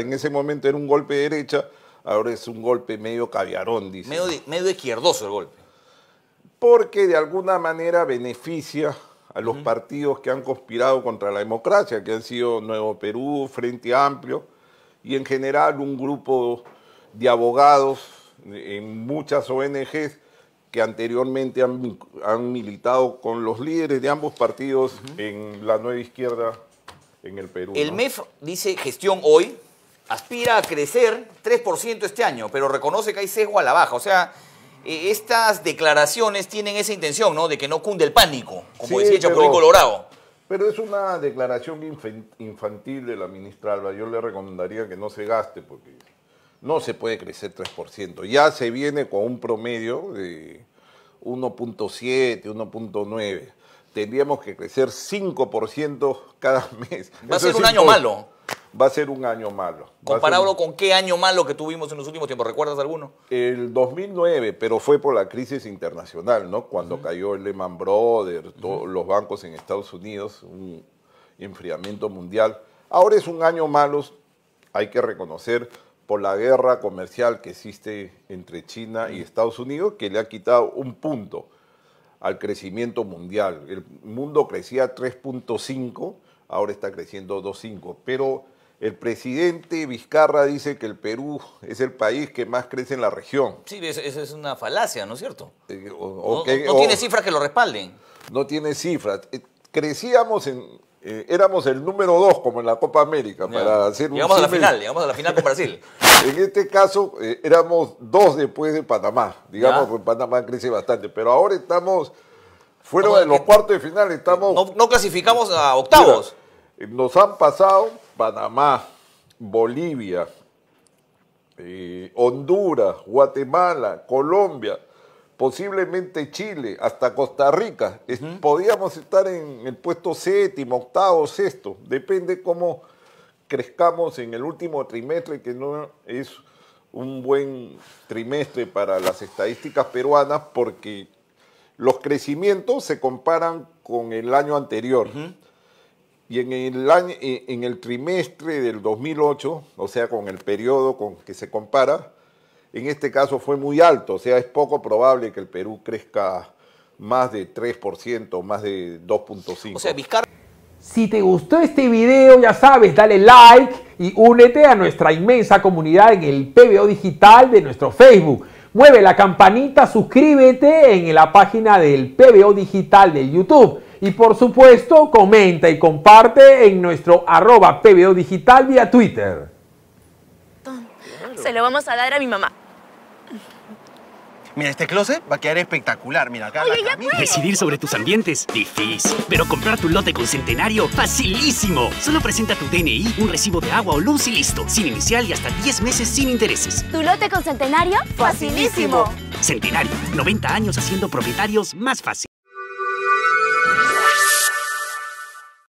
En ese momento era un golpe de derecha, ahora es un golpe medio caviarón, dice. Medio, izquierdoso el golpe. Porque de alguna manera beneficia a los partidos que han conspirado contra la democracia, que han sido Nuevo Perú, Frente Amplio, y en general un grupo de abogados en muchas ONGs que anteriormente han, militado con los líderes de ambos partidos en la nueva izquierda en el Perú. El MEF dice gestión hoy, aspira a crecer 3% este año, pero reconoce que hay sesgo a la baja. O sea, e, estas declaraciones tienen esa intención, ¿no? De que no cunde el pánico, como decía Chapulín Colorado. Pero es una declaración infantil de la ministra Alba. Yo le recomendaría que no se gaste porque no se puede crecer 3%. Ya se viene con un promedio de 1.7, 1.9 tendríamos que crecer 5% cada mes. Va a ser un año malo. Va a ser un año malo. Comparado con qué año malo que tuvimos en los últimos tiempos, ¿recuerdas alguno? El 2009, pero fue por la crisis internacional, ¿no? Cuando cayó el Lehman Brothers, los bancos en Estados Unidos, un enfriamiento mundial. Ahora es un año malo, hay que reconocer, por la guerra comercial que existe entre China y Estados Unidos, que le ha quitado un punto al crecimiento mundial. El mundo crecía 3.5, ahora está creciendo 2.5, pero el presidente Vizcarra dice que el Perú es el país que más crece en la región. Sí, esa es una falacia, ¿no es cierto? Eh, no, tiene cifras que lo respalden. No tiene cifras. Eh, crecíamos en, eh, éramos el número dos, como en la Copa América, para hacer Llegamos a la final, llegamos a la final con Brasil. en este caso, eh, éramos dos después de Panamá. Digamos que pues, Panamá crece bastante, pero ahora estamos fuera de los cuartos de final. Estamos, no, clasificamos a octavos. nos han pasado Panamá, Bolivia, eh, Honduras, Guatemala, Colombia posiblemente Chile, hasta Costa Rica. Podríamos Podíamos estar en el puesto séptimo, octavo, sexto, depende cómo crezcamos en el último trimestre, que no es un buen trimestre para las estadísticas peruanas porque los crecimientos se comparan con el año anterior. Y en el, en el trimestre del 2008, o sea, con el periodo con que se compara, en este caso fue muy alto, o sea, es poco probable que el Perú crezca más de 3%, más de 2.5%. O sea, Si te gustó este video, ya sabes, dale like y únete a nuestra inmensa comunidad en el PBO digital de nuestro Facebook. Mueve la campanita, suscríbete en la página del PBO digital de YouTube. Y por supuesto, comenta y comparte en nuestro arroba PBO digital vía Twitter. Se lo vamos a dar a mi mamá. Mira, este closet va a quedar espectacular. Mira, acá Decidir sobre tus ambientes, difícil. Pero comprar tu lote con Centenario, facilísimo. Solo presenta tu DNI, un recibo de agua o luz y listo. Sin inicial y hasta 10 meses sin intereses. ¿Tu lote con Centenario? Facilísimo. Centenario, 90 años haciendo propietarios más fácil.